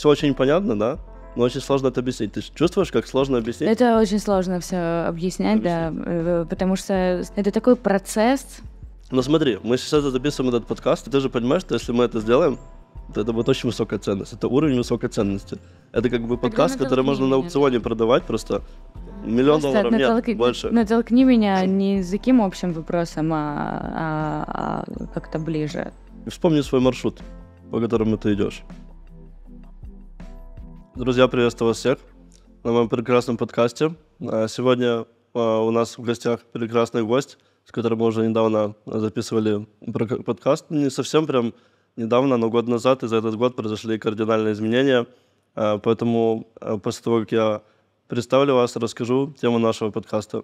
все очень понятно, да? Но очень сложно это объяснить. Ты чувствуешь, как сложно объяснить? Это очень сложно все объяснять, объяснить. да, э, потому что это такой процесс. Но смотри, мы сейчас записываем этот подкаст, и ты же понимаешь, что если мы это сделаем, то это будет очень высокая ценность. Это уровень высокой ценности. Это как бы подкаст, Тогда который можно меня. на аукционе продавать просто миллион просто долларов натолк... нет, больше. Натолкни меня не за каким общим вопросом, а, а, а как-то ближе. Вспомни свой маршрут, по которому ты идешь. Друзья, приветствую вас всех на моем прекрасном подкасте. А, сегодня а, у нас в гостях прекрасный гость, с которым мы уже недавно записывали подкаст. Не совсем прям недавно, но год назад, и за этот год произошли кардинальные изменения. А, поэтому после того, как я представлю вас, расскажу тему нашего подкаста.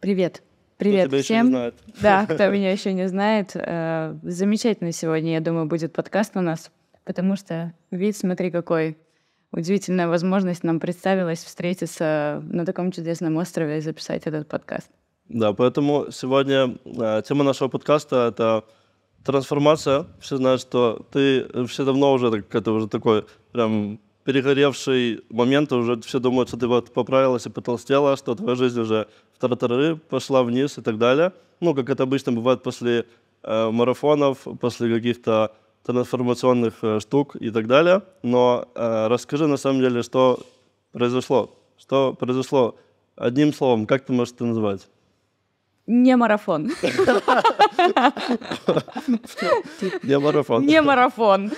Привет. Привет кто тебя всем. Еще не знает. Да, э, кто меня еще не знает. Замечательно сегодня, я думаю, будет подкаст у нас, потому что вид, смотри, какой удивительная возможность нам представилась встретиться на таком чудесном острове и записать этот подкаст. Да, поэтому сегодня э, тема нашего подкаста — это трансформация. Все знают, что ты э, все давно уже, так, это уже такой прям перегоревший момент, уже все думают, что ты вот поправилась и потолстела, что твоя жизнь уже в тартары пошла вниз и так далее. Ну, как это обычно бывает после э, марафонов, после каких-то трансформационных э, штук и так далее. Но э, расскажи на самом деле, что произошло. Что произошло? Одним словом, как ты можешь это назвать? Не марафон. Не марафон. Не марафон.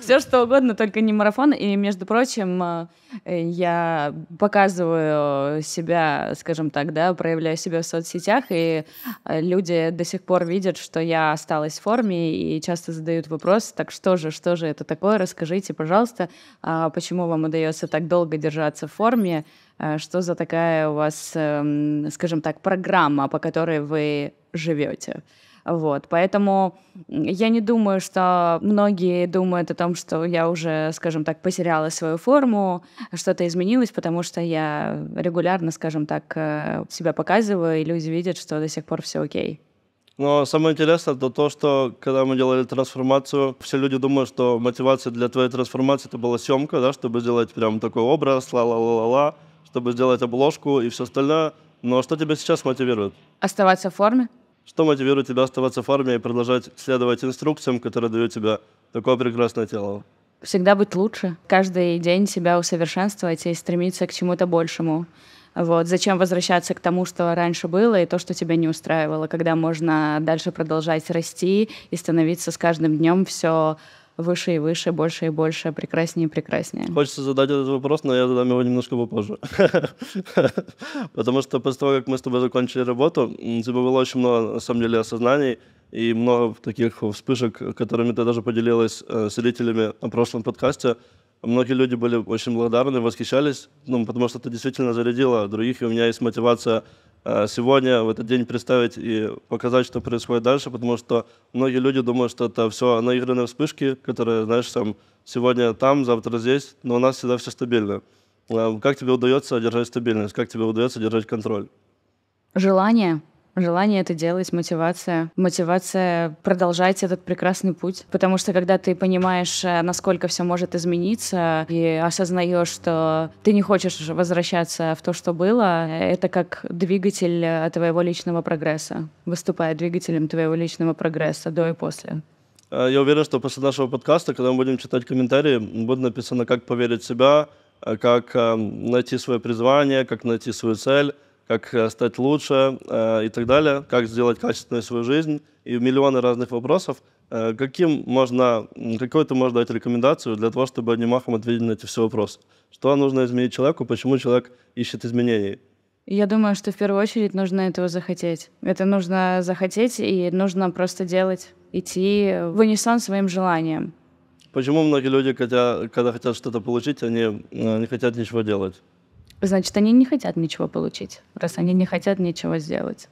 Все что угодно, только не марафон. И, между прочим, э, я показываю себя, скажем так, да, проявляю себя в соцсетях, и э, люди до сих пор видят, что я осталась в форме, и часто задают вопрос, так что же, что же это такое, расскажите, пожалуйста, а почему вам удается так долго держаться в форме, Э, что за такая у вас, эм, скажем так, программа, по которой вы живете? Вот, поэтому я не думаю, что многие думают о том, что я уже, скажем так, потеряла свою форму, что-то изменилось, потому что я регулярно, скажем так, э, себя показываю, и люди видят, что до сих пор все окей. Но самое интересное это то, что когда мы делали трансформацию, все люди думают, что мотивация для твоей трансформации это была съемка, да, чтобы сделать прям такой образ, ла-ла-ла-ла-ла чтобы сделать обложку и все остальное. Но ну, а что тебя сейчас мотивирует? Оставаться в форме. Что мотивирует тебя оставаться в форме и продолжать следовать инструкциям, которые дают тебе такое прекрасное тело? Всегда быть лучше. Каждый день себя усовершенствовать и стремиться к чему-то большему. Вот. Зачем возвращаться к тому, что раньше было, и то, что тебя не устраивало, когда можно дальше продолжать расти и становиться с каждым днем все выше и выше, больше и больше, прекраснее и прекраснее. Хочется задать этот вопрос, но я задам его немножко попозже. Потому что после того, как мы с тобой закончили работу, у тебя было очень много, на самом деле, осознаний и много таких вспышек, которыми ты даже поделилась э, с зрителями на прошлом подкасте, Многие люди были очень благодарны, восхищались, ну, потому что это действительно зарядило других, и у меня есть мотивация э, сегодня, в этот день представить и показать, что происходит дальше, потому что многие люди думают, что это все наигранные вспышки, которые, знаешь, там, сегодня там, завтра здесь, но у нас всегда все стабильно. Э, как тебе удается держать стабильность? Как тебе удается держать контроль? Желание, желание это делать, мотивация. Мотивация продолжать этот прекрасный путь. Потому что когда ты понимаешь, э, насколько все может измениться, и осознаешь, что ты не хочешь возвращаться в то, что было, это как двигатель э, твоего личного прогресса. выступая двигателем твоего личного прогресса до и после. Э, я уверен, что после нашего подкаста, когда мы будем читать комментарии, будет написано, как поверить в себя, как эм, найти свое призвание, как найти свою цель как э, стать лучше э, и так далее, как сделать качественную свою жизнь и миллионы разных вопросов. Э, каким можно, какой ты можешь дать рекомендацию для того, чтобы одним махом ответить на эти все вопросы? Что нужно изменить человеку, почему человек ищет изменений? Я думаю, что в первую очередь нужно этого захотеть. Это нужно захотеть и нужно просто делать, идти в унисон своим желанием. Почему многие люди, когда, когда хотят что-то получить, они не хотят ничего делать? Значит, они не хотят ничего получить, раз они не хотят ничего сделать.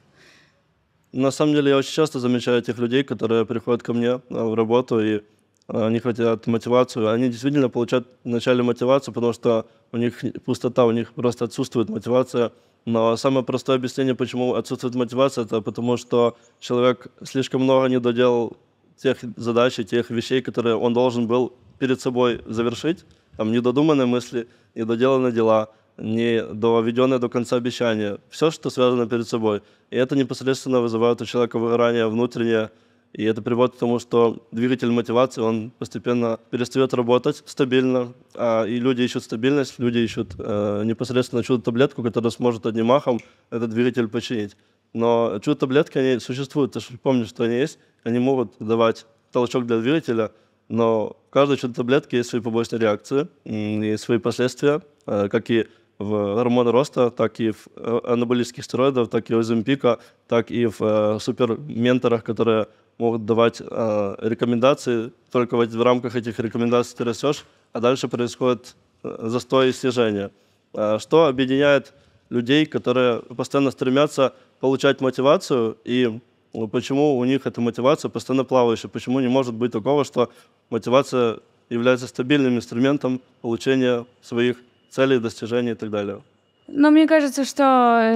На самом деле, я очень часто замечаю тех людей, которые приходят ко мне а, в работу и они а, хотят мотивацию. Они действительно получают вначале мотивацию, потому что у них пустота, у них просто отсутствует мотивация. Но самое простое объяснение, почему отсутствует мотивация, это потому что человек слишком много не доделал тех задач и тех вещей, которые он должен был перед собой завершить. Там недодуманные мысли, недоделанные дела – не доведенное до конца обещание. Все, что связано перед собой. И это непосредственно вызывает у человека выгорание внутреннее, и это приводит к тому, что двигатель мотивации, он постепенно перестает работать стабильно, а, и люди ищут стабильность, люди ищут э, непосредственно чудо-таблетку, которая сможет одним махом этот двигатель починить. Но чудо-таблетки, они существуют, ты же помнишь, что они есть, они могут давать толчок для двигателя, но в каждой чудо-таблетке есть свои побочные реакции и свои последствия, э, как и в гормон роста, так и в э, анаболических стероидов, так и в Озимпика, так и в э, суперменторах, которые могут давать э, рекомендации. Только в, в рамках этих рекомендаций ты растешь, а дальше происходит э, застой и снижение. Э, что объединяет людей, которые постоянно стремятся получать мотивацию и э, почему у них эта мотивация постоянно плавающая, почему не может быть такого, что мотивация является стабильным инструментом получения своих целей, достижений и так далее. Но мне кажется, что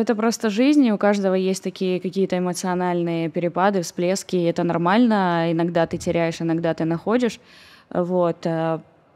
это просто жизнь, и у каждого есть такие какие-то эмоциональные перепады, всплески, и это нормально. Иногда ты теряешь, иногда ты находишь. Вот.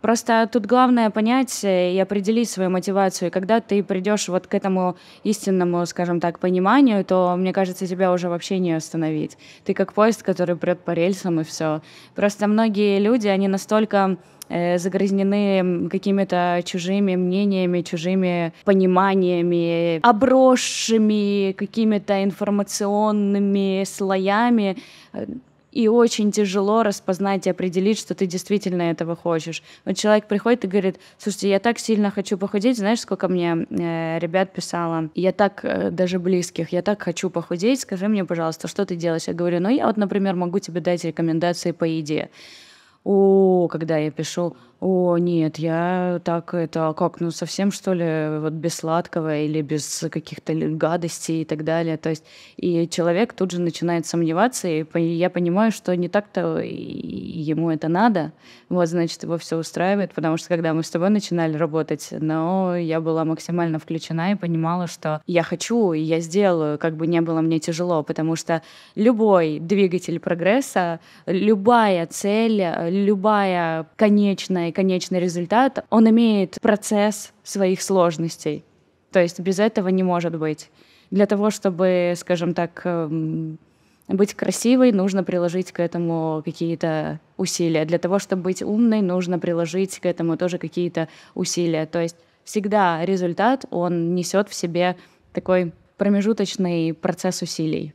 Просто тут главное понять и определить свою мотивацию. И когда ты придешь вот к этому истинному, скажем так, пониманию, то, мне кажется, тебя уже вообще не остановить. Ты как поезд, который прет по рельсам, и все. Просто многие люди, они настолько Э, загрязнены какими-то чужими мнениями, чужими пониманиями, обросшими какими-то информационными слоями. Э, и очень тяжело распознать и определить, что ты действительно этого хочешь. Вот человек приходит и говорит, слушайте, я так сильно хочу похудеть, знаешь, сколько мне э, ребят писало, я так, э, даже близких, я так хочу похудеть, скажи мне, пожалуйста, что ты делаешь? Я говорю, ну я вот, например, могу тебе дать рекомендации по еде. О, когда я пишу о, нет, я так это а как, ну совсем что ли, вот без сладкого или без каких-то гадостей и так далее. То есть и человек тут же начинает сомневаться, и я понимаю, что не так-то ему это надо. Вот, значит, его все устраивает, потому что когда мы с тобой начинали работать, но я была максимально включена и понимала, что я хочу, и я сделаю, как бы не было мне тяжело, потому что любой двигатель прогресса, любая цель, любая конечная конечный результат, он имеет процесс своих сложностей. То есть без этого не может быть. Для того, чтобы, скажем так, эм, быть красивой, нужно приложить к этому какие-то усилия. Для того, чтобы быть умной, нужно приложить к этому тоже какие-то усилия. То есть всегда результат, он несет в себе такой промежуточный процесс усилий.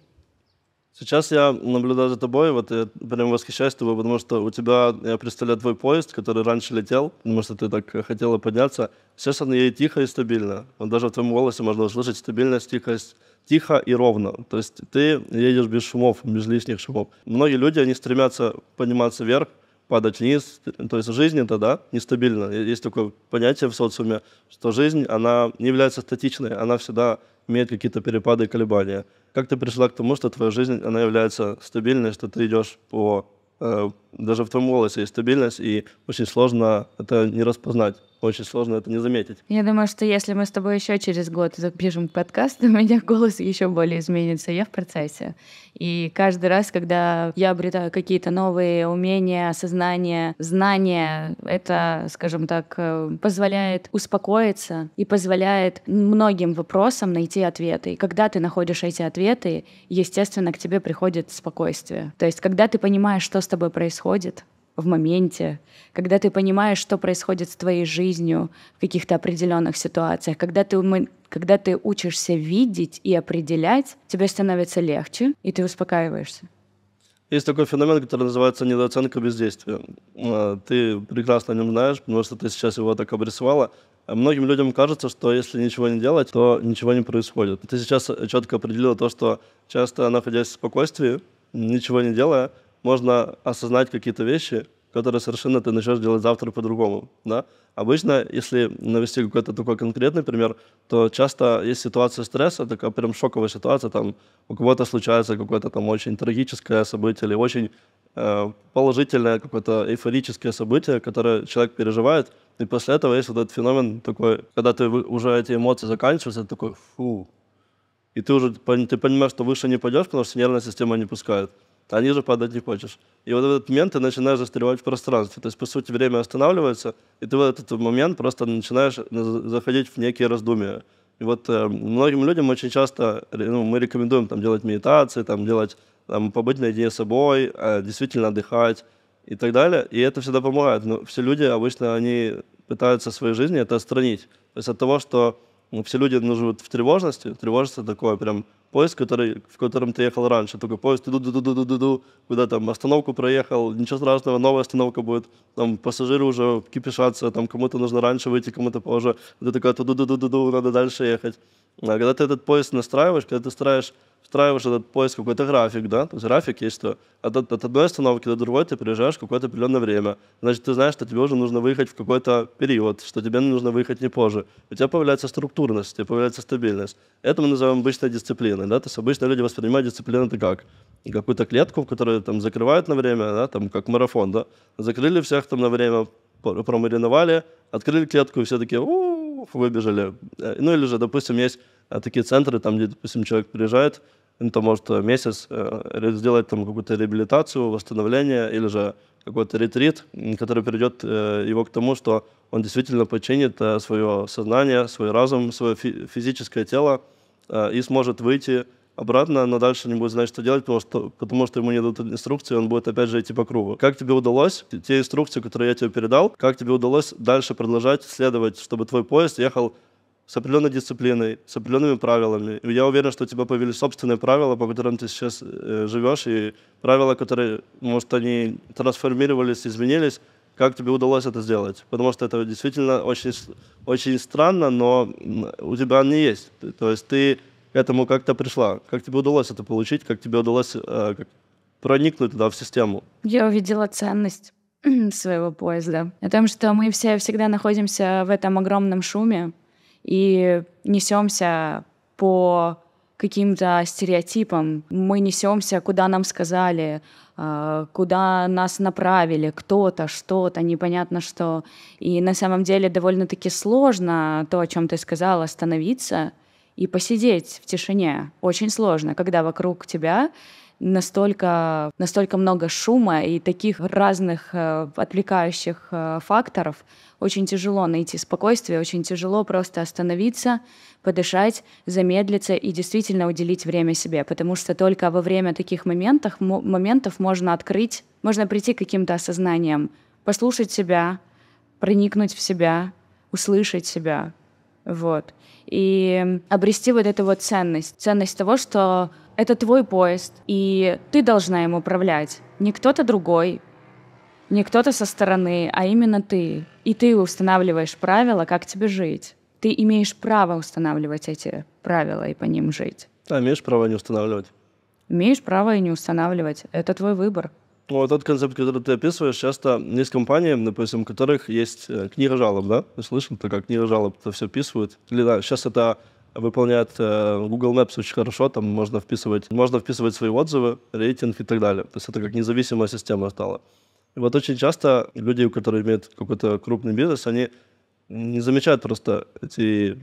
Сейчас я наблюдаю за тобой, вот я прям восхищаюсь тобой, потому что у тебя, я представляю, твой поезд, который раньше летел, потому что ты так э, хотела подняться. Сейчас он едет тихо и стабильно. Вот даже в твоем голосе можно услышать стабильность, тихость. Тихо и ровно. То есть ты едешь без шумов, без лишних шумов. Многие люди, они стремятся подниматься вверх, падать вниз. То есть жизнь это, да, нестабильно. Есть такое понятие в социуме, что жизнь, она не является статичной, она всегда имеет какие-то перепады и колебания. Как ты пришла к тому, что твоя жизнь, она является стабильной, что ты идешь по э, даже в твоем голосе есть стабильность, и очень сложно это не распознать. Очень сложно это не заметить. Я думаю, что если мы с тобой еще через год запишем подкаст, у меня голос еще более изменится. Я в процессе. И каждый раз, когда я обретаю какие-то новые умения, осознания, знания, это, скажем так, э, позволяет успокоиться и позволяет многим вопросам найти ответы. И когда ты находишь эти ответы, естественно, к тебе приходит спокойствие. То есть, когда ты понимаешь, что с тобой происходит, происходит в моменте, когда ты понимаешь, что происходит с твоей жизнью в каких-то определенных ситуациях, когда ты, когда ты учишься видеть и определять, тебе становится легче, и ты успокаиваешься. Есть такой феномен, который называется недооценка бездействия. А, ты прекрасно о нем знаешь, потому что ты сейчас его так обрисовала. А многим людям кажется, что если ничего не делать, то ничего не происходит. Ты сейчас э, четко определила то, что часто, находясь в спокойствии, ничего не делая, можно осознать какие-то вещи, которые совершенно ты начнешь делать завтра по-другому. Да? Обычно, если навести какой-то такой конкретный пример, то часто есть ситуация стресса, такая прям шоковая ситуация, там у кого-то случается какое-то там очень трагическое событие или очень э, положительное какое-то эйфорическое событие, которое человек переживает, и после этого есть вот этот феномен такой, когда ты уже эти эмоции заканчиваются, ты такой, фу, и ты уже ты понимаешь, что выше не пойдешь, потому что нервная система не пускает а ниже падать не хочешь. И вот в этот момент ты начинаешь застревать в пространстве. То есть, по сути, время останавливается, и ты в этот момент просто начинаешь заходить в некие раздумья. И вот э, многим людям очень часто ну, мы рекомендуем там, делать медитации, там, делать, там, побыть наедине с собой, э, действительно отдыхать и так далее. И это всегда помогает. Но все люди обычно они пытаются своей жизни это отстранить. То есть от того, что ну, все люди ну, живут в тревожности. Тревожность — такое прям поезд, который, в котором ты ехал раньше. Только поезд ду ду ду ду ду ду ду куда там остановку проехал, ничего страшного, новая остановка будет. Там пассажиры уже кипишатся, там кому-то нужно раньше выйти, кому-то позже. Ты такой ду ду ду ду ду надо дальше ехать. А когда ты этот поиск настраиваешь, когда ты стараешь встраиваешь этот поиск какой-то график, да, то есть график есть, что от, от одной остановки до другой ты приезжаешь какое-то определенное время, значит, ты знаешь, что тебе уже нужно выехать в какой-то период, что тебе нужно выехать не позже. У тебя появляется структурность, у тебя появляется стабильность. Это мы называем обычной дисциплиной, да, то есть обычно люди воспринимают дисциплину это как? Какую-то клетку, в которую там закрывают на время, да, там как марафон, да, закрыли всех там на время, промариновали, открыли клетку, и все такие, у выбежали. Э, ну или же, допустим, есть э, такие центры, там, где, допустим, человек приезжает, он ну, там может э, месяц сделать там какую-то реабилитацию, восстановление или же какой-то ретрит, который приведет его к тому, что он действительно починит свое сознание, свой разум, свое физическое тело и сможет выйти обратно, но дальше не будет знать, что делать, потому что, потому что ему не дадут инструкции, он будет опять же идти по кругу. Как тебе удалось, те инструкции, которые я тебе передал, как тебе удалось дальше продолжать следовать, чтобы твой поезд ехал с определенной дисциплиной, с определенными правилами. И я уверен, что у тебя появились собственные правила, по которым ты сейчас э, живешь, и правила, которые, может, они трансформировались, изменились. Как тебе удалось это сделать? Потому что это действительно очень, очень странно, но у тебя они есть. То есть ты к этому как-то пришла? Как тебе удалось это получить? Как тебе удалось э, как проникнуть туда в систему? Я увидела ценность своего поезда. О том, что мы все всегда находимся в этом огромном шуме и несемся по каким-то стереотипам. Мы несемся, куда нам сказали, э, куда нас направили, кто-то, что-то, непонятно что. И на самом деле довольно-таки сложно то, о чем ты сказала, остановиться — и посидеть в тишине очень сложно, когда вокруг тебя настолько, настолько много шума и таких разных э, отвлекающих э, факторов, очень тяжело найти спокойствие, очень тяжело просто остановиться, подышать, замедлиться и действительно уделить время себе, потому что только во время таких моментов, моментов можно открыть, можно прийти к каким-то осознаниям, послушать себя, проникнуть в себя, услышать себя, вот. И обрести вот эту вот ценность. Ценность того, что это твой поезд, и ты должна им управлять. Не кто-то другой, не кто-то со стороны, а именно ты. И ты устанавливаешь правила, как тебе жить. Ты имеешь право устанавливать эти правила и по ним жить. А имеешь право не устанавливать? Имеешь право и не устанавливать. Это твой выбор. Вот ну, а тот концепт, который ты описываешь, часто есть компании, допустим, у которых есть э, книга жалоб, да? Ты слышал, ты как книга жалоб, это все вписывают. Или да, сейчас это выполняет э, Google Maps очень хорошо, там можно вписывать, можно вписывать свои отзывы, рейтинг и так далее. То есть это как независимая система стала. И вот очень часто люди, у которых имеют какой-то крупный бизнес, они не замечают просто эти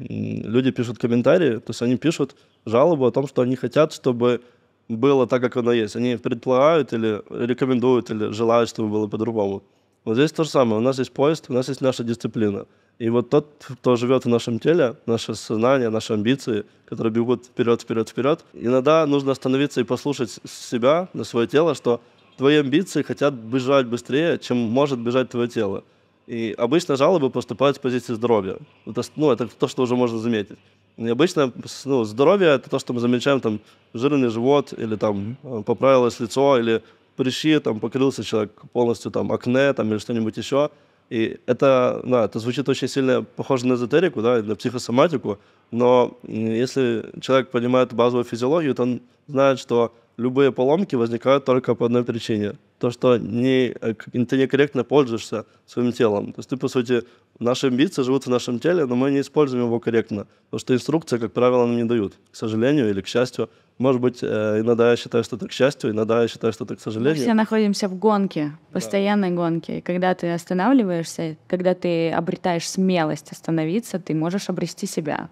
люди пишут комментарии, то есть они пишут жалобу о том, что они хотят, чтобы было так, как оно есть. Они предполагают или рекомендуют, или желают, чтобы было по-другому. Вот здесь то же самое. У нас есть поезд, у нас есть наша дисциплина. И вот тот, кто живет в нашем теле, наше сознание, наши амбиции, которые бегут вперед, вперед, вперед, иногда нужно остановиться и послушать себя, на свое тело, что твои амбиции хотят бежать быстрее, чем может бежать твое тело. И обычно жалобы поступают с позиции здоровья. Это, ну, это то, что уже можно заметить. Ну, обычно ну, здоровье – это то, что мы замечаем, там, жирный живот, или там э, поправилось лицо, или прыщи, там, покрылся человек полностью, там, акне, там, или что-нибудь еще. И это, да, это звучит очень сильно похоже на эзотерику, да, на психосоматику, но если человек понимает базовую физиологию, то он знает, что любые поломки возникают только по одной причине. То, что не, э, ты некорректно пользуешься своим телом. То есть ты, по сути, наши амбиции живут в нашем теле, но мы не используем его корректно. Потому что инструкции, как правило, нам не дают. К сожалению или к счастью. Может быть, э, иногда я считаю, что это к счастью, иногда я считаю, что это к сожалению. Мы все находимся в гонке, постоянной да. гонке. И когда ты останавливаешься, когда ты обретаешь смелость остановиться, ты можешь обрести себя.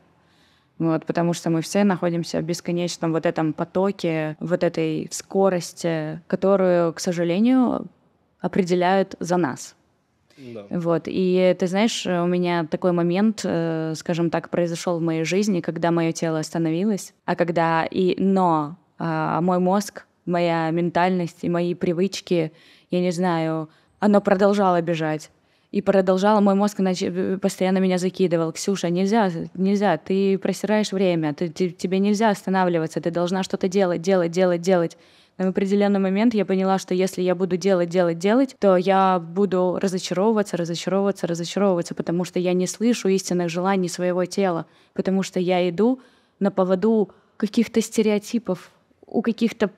Вот, потому что мы все находимся в бесконечном вот этом потоке, вот этой скорости, которую, к сожалению, определяют за нас. Да. Вот. И ты знаешь, у меня такой момент, э, скажем так, произошел в моей жизни, когда мое тело остановилось, а когда и но а, мой мозг, моя ментальность и мои привычки, я не знаю, оно продолжало бежать и продолжала, мой мозг э, постоянно меня закидывал. Ксюша, нельзя, нельзя, ты просираешь время, ты, ты, тебе нельзя останавливаться, ты должна что-то делать, делать, делать, делать. Но в определенный момент я поняла, что если я буду делать, делать, делать, то я буду разочаровываться, разочаровываться, разочаровываться, потому что я не слышу истинных желаний своего тела, потому что я иду на поводу каких-то стереотипов, у каких-то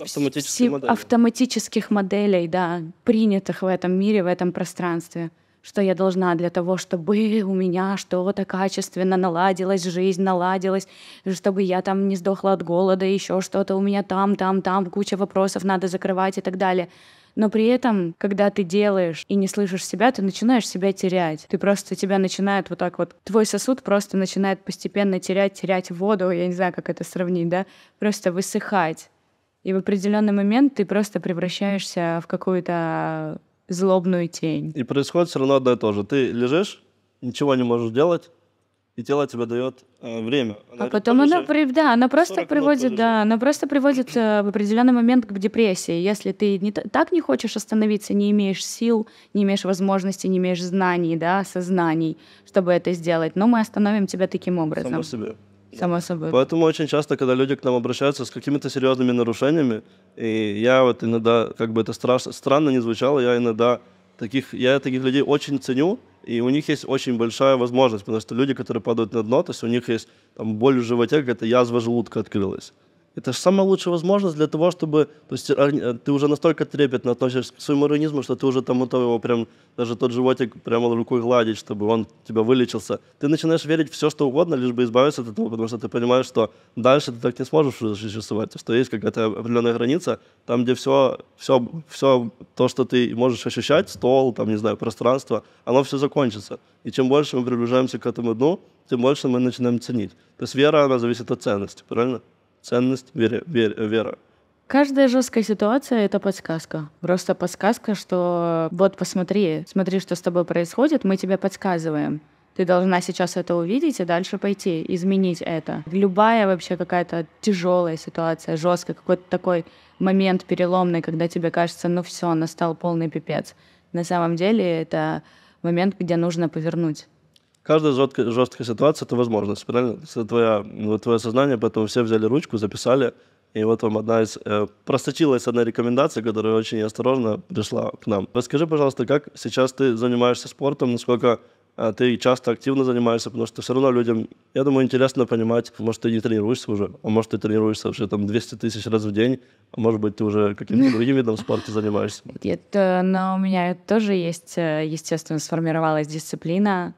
автоматических, моделей. автоматических моделей, да, принятых в этом мире, в этом пространстве что я должна для того, чтобы у меня что-то качественно наладилось, жизнь наладилась, чтобы я там не сдохла от голода, еще что-то у меня там, там, там, куча вопросов надо закрывать и так далее. Но при этом, когда ты делаешь и не слышишь себя, ты начинаешь себя терять. Ты просто тебя начинает вот так вот... Твой сосуд просто начинает постепенно терять, терять воду, я не знаю, как это сравнить, да? Просто высыхать. И в определенный момент ты просто превращаешься в какую-то злобную тень. И происходит все равно одно и то же. Ты лежишь, ничего не можешь делать, и тело тебе дает э, время. Она а потом она при, да, она просто приводит, да, она просто приводит э, в определенный момент к депрессии. Если ты не, так не хочешь остановиться, не имеешь сил, не имеешь возможности, не имеешь знаний, да, сознаний, чтобы это сделать, но мы остановим тебя таким образом. Само себе. Само собой. Поэтому очень часто, когда люди к нам обращаются с какими-то серьезными нарушениями, и я вот иногда, как бы это страш... странно не звучало, я иногда таких, я таких людей очень ценю, и у них есть очень большая возможность, потому что люди, которые падают на дно, то есть у них есть там боль в животе, какая-то язва желудка открылась. Это же самая лучшая возможность для того, чтобы... То есть а, э, ты уже настолько трепетно относишься к своему организму, что ты уже там готов его прям, даже тот животик прямо рукой гладить, чтобы он тебя вылечился. Ты начинаешь верить все, что угодно, лишь бы избавиться от этого, потому что ты понимаешь, что дальше ты так не сможешь существовать, что есть какая-то определенная граница, там, где все, все, все то, что ты можешь ощущать, стол, там, не знаю, пространство, оно все закончится. И чем больше мы приближаемся к этому дну, тем больше мы начинаем ценить. То есть вера, она зависит от ценности, правильно? ценность, вера. вера. Каждая жесткая ситуация — это подсказка. Просто подсказка, что вот посмотри, смотри, что с тобой происходит, мы тебе подсказываем. Ты должна сейчас это увидеть и дальше пойти, изменить это. Любая вообще какая-то тяжелая ситуация, жесткая, какой-то такой момент переломный, когда тебе кажется, ну все, настал полный пипец. На самом деле это момент, где нужно повернуть Каждая жесткая, жесткая ситуация — это возможность, правильно? твое, вот твое сознание, поэтому все взяли ручку, записали, и вот вам одна из... Э, просочилась одна рекомендация, которая очень осторожно пришла к нам. Расскажи, пожалуйста, как сейчас ты занимаешься спортом, насколько а ты часто активно занимаешься, потому что все равно людям, я думаю, интересно понимать, может, ты не тренируешься уже, а может, ты тренируешься вообще там 200 тысяч раз в день, а может быть, ты уже каким-то ну. другим видом спорта занимаешься. Нет, э, но у меня тоже есть, э, естественно, сформировалась дисциплина,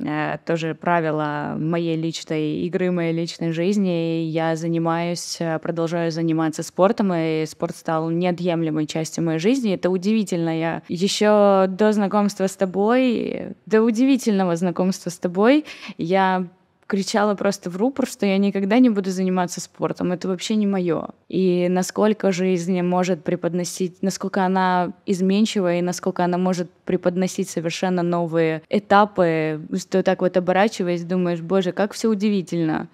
Э, тоже правило моей личной игры, моей личной жизни. Я занимаюсь, э, продолжаю заниматься спортом, и спорт стал неотъемлемой частью моей жизни. Это удивительно. Я еще до знакомства с тобой, до удивительного знакомства с тобой, я кричала просто в рупор, что я никогда не буду заниматься спортом, это вообще не мое. И насколько жизнь может преподносить, насколько она изменчива и насколько она может преподносить совершенно новые этапы, что так вот оборачиваясь, думаешь, боже, как все удивительно.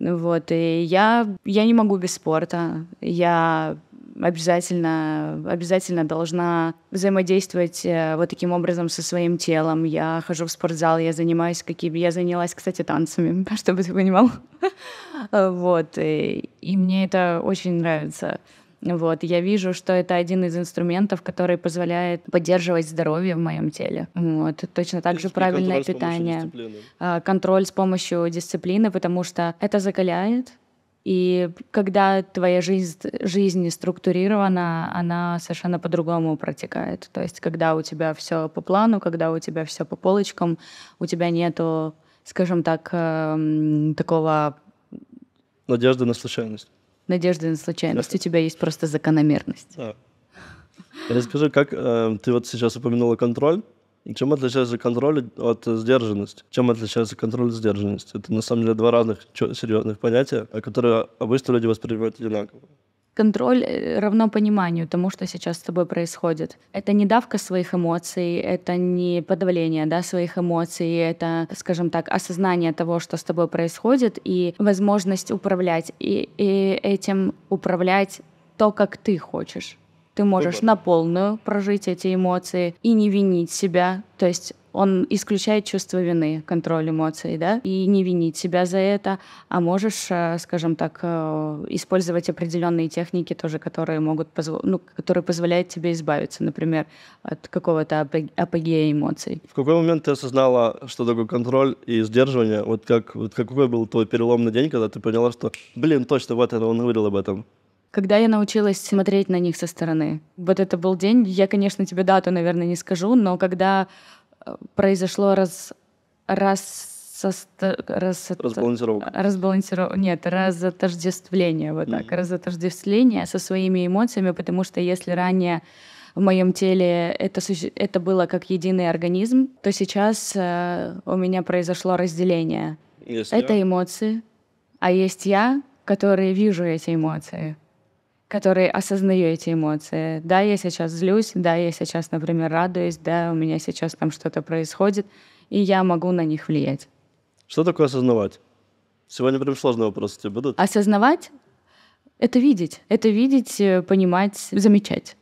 Вот, и я, я не могу без спорта. Я обязательно, обязательно должна взаимодействовать э, вот таким образом со своим телом. Я хожу в спортзал, я занимаюсь какими... Я занялась, кстати, танцами, чтобы ты понимал. Вот. И, э, и мне это очень нравится. Вот, я вижу, что это один из инструментов, который позволяет поддерживать здоровье в моем теле. Вот, точно так же правильное контроль питание, с э, контроль с помощью дисциплины, потому что это закаляет, и когда твоя жизнь, жизнь структурирована, она совершенно по-другому протекает. То есть, когда у тебя все по плану, когда у тебя все по полочкам, у тебя нету, скажем так, эм, такого... Надежды на случайность. Надежды на случайность. Да. У тебя есть просто закономерность. Да. Расскажи, как э, ты вот сейчас упомянула контроль. Чем отличается контроль от сдержанности? Чем отличается контроль от сдержанности? Это на самом деле два разных серьезных понятия, а которые обычно люди воспринимают одинаково. Контроль э, равно пониманию тому, что сейчас с тобой происходит. Это не давка своих эмоций, это не подавление да, своих эмоций, это, скажем так, осознание того, что с тобой происходит, и возможность управлять, и, и этим управлять то, как ты хочешь. Ты можешь Выбор. на полную прожить эти эмоции и не винить себя. То есть он исключает чувство вины, контроль эмоций, да, и не винить себя за это, а можешь, э, скажем так, э, использовать определенные техники тоже, которые могут, позв... ну, которые позволяют тебе избавиться, например, от какого-то апогея эмоций. В какой момент ты осознала, что такое контроль и сдерживание? Вот как, вот какой был твой переломный день, когда ты поняла, что, блин, точно, вот это он говорил об этом? когда я научилась смотреть на них со стороны. Вот это был день, я, конечно, тебе дату, наверное, не скажу, но когда э, произошло раз... раз Раз... Разбалансировка. Разбалансировка. Нет, разотождествление. Вот так. Mm-hmm. Разотождествление со своими эмоциями, потому что если ранее в моем теле это, это было как единый организм, то сейчас э, у меня произошло разделение. Есть это эмоции, а есть я, которые вижу эти эмоции который осознаю эти эмоции. Да, я сейчас злюсь, да, я сейчас, например, радуюсь, да, у меня сейчас там что-то происходит, и я могу на них влиять. Что такое осознавать? Сегодня прям сложные вопросы тебе будут. Осознавать — это видеть. Это видеть, э, понимать, замечать.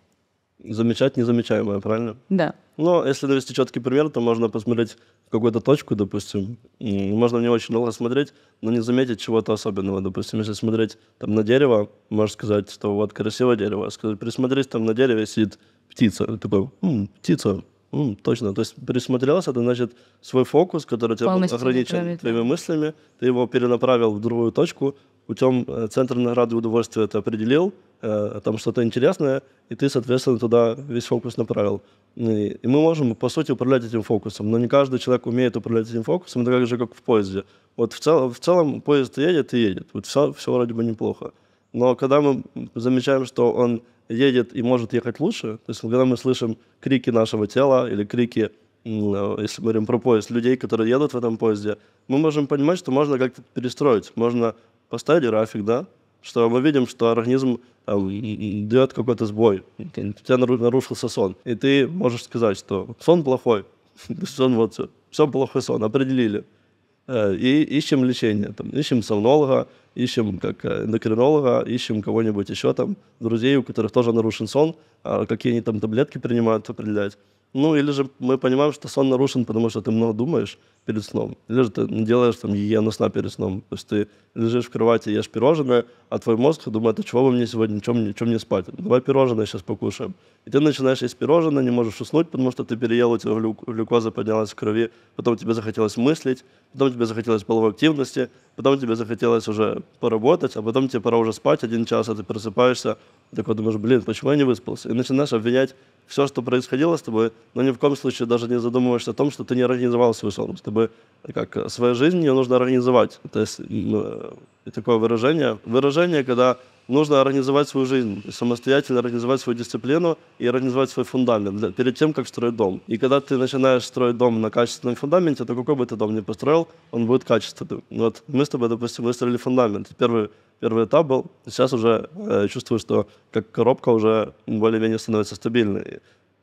Замечать незамечаемое, правильно? Да. Но если навести четкий пример, то можно посмотреть какую-то точку, допустим, можно в очень долго смотреть, но не заметить чего-то особенного. Допустим, если смотреть там на дерево, можно сказать, что вот красивое дерево. Сказать, присмотрись, там на дереве сидит птица. И такой, м-м, птица, м-м, точно. То есть присмотрелся, это значит, свой фокус, который у тебя Полностью был ограничен направить. твоими мыслями, ты его перенаправил в другую точку, путем э, центра награды и удовольствия ты определил, э, там что-то интересное, и ты, соответственно, туда весь фокус направил. Ну и мы можем, по сути, управлять этим фокусом, но не каждый человек умеет управлять этим фокусом, Это так же, как в поезде. Вот в, цел, в целом поезд едет и едет, вот все, все вроде бы неплохо. Но когда мы замечаем, что он едет и может ехать лучше, то есть когда мы слышим крики нашего тела или крики, если мы говорим про поезд, людей, которые едут в этом поезде, мы можем понимать, что можно как-то перестроить, можно поставить график, да, что мы видим, что организм там, э, дает какой-то сбой, у тебя нарушился сон, и ты можешь сказать, что сон плохой, сон вот все, все плохой сон, определили. Э, и ищем лечение, там, ищем сомнолога, ищем как э, эндокринолога, ищем кого-нибудь еще там, друзей, у которых тоже нарушен сон, а какие они там таблетки принимают, определять. Ну, или же мы понимаем, что сон нарушен, потому что ты много думаешь перед сном. Или же ты делаешь там гигиену сна перед сном. То есть ты лежишь в кровати, ешь пирожное, а твой мозг думает, а чего бы мне сегодня, чем, чем мне спать? Давай пирожное сейчас покушаем. И ты начинаешь есть пирожное, не можешь уснуть, потому что ты переел, у тебя глюк, глюкоза поднялась в крови, потом тебе захотелось мыслить, потом тебе захотелось половой активности, потом тебе захотелось уже поработать, а потом тебе пора уже спать один час, а ты просыпаешься, такой думаешь, блин, почему я не выспался? И начинаешь обвинять все, что происходило с тобой, но ни в коем случае даже не задумываешься о том, что ты не организовал свой сон. Чтобы, как, свою жизнь ее нужно организовать. То есть э, такое выражение. Выражение, когда нужно организовать свою жизнь, самостоятельно организовать свою дисциплину и организовать свой фундамент для, перед тем, как строить дом. И когда ты начинаешь строить дом на качественном фундаменте, то какой бы ты дом ни построил, он будет качественным. Вот мы с тобой, допустим, выстроили фундамент. Первый первый этап был. Сейчас уже э, чувствую, что как коробка уже более-менее становится стабильной.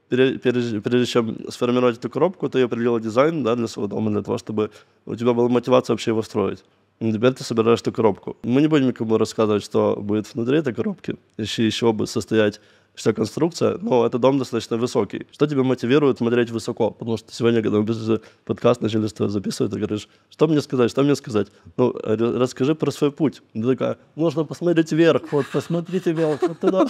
Прежде, прежде, прежде чем сформировать эту коробку, ты определил дизайн да, для своего дома, для того, чтобы у тебя была мотивация вообще его строить. И теперь ты собираешь эту коробку. Мы не будем никому рассказывать, что будет внутри этой коробки, еще, чего будет состоять вся конструкция, но это дом достаточно высокий. Что тебя мотивирует смотреть высоко? Потому что сегодня, когда мы э, подкаст начали записывать, ты говоришь, что мне сказать, что мне сказать? Ну, расскажи про свой путь. Ты такая, можно посмотреть вверх. Вот, посмотрите вверх, вот туда.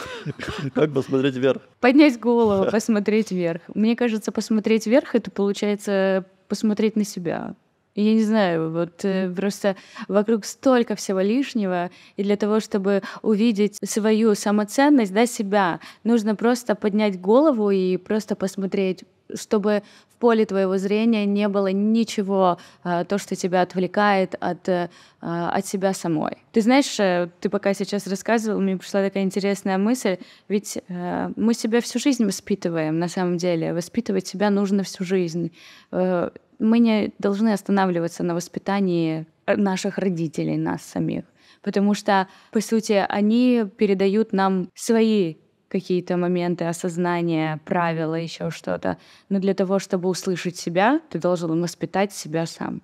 Как посмотреть вверх? Поднять голову, посмотреть вверх. Мне кажется, посмотреть вверх, это получается посмотреть на себя, я не знаю, вот э, просто вокруг столько всего лишнего, и для того, чтобы увидеть свою самоценность, да, себя, нужно просто поднять голову и просто посмотреть, чтобы в поле твоего зрения не было ничего, а, то, что тебя отвлекает от, э, а, от себя самой. Ты знаешь, э, ты пока сейчас рассказывал, мне пришла такая интересная мысль, ведь э, мы себя всю жизнь воспитываем, на самом деле, воспитывать себя нужно всю жизнь мы не должны останавливаться на воспитании э, наших родителей, нас самих. Потому что, по сути, они передают нам свои какие-то моменты осознания, правила, еще что-то. Но для того, чтобы услышать себя, ты должен воспитать себя сам.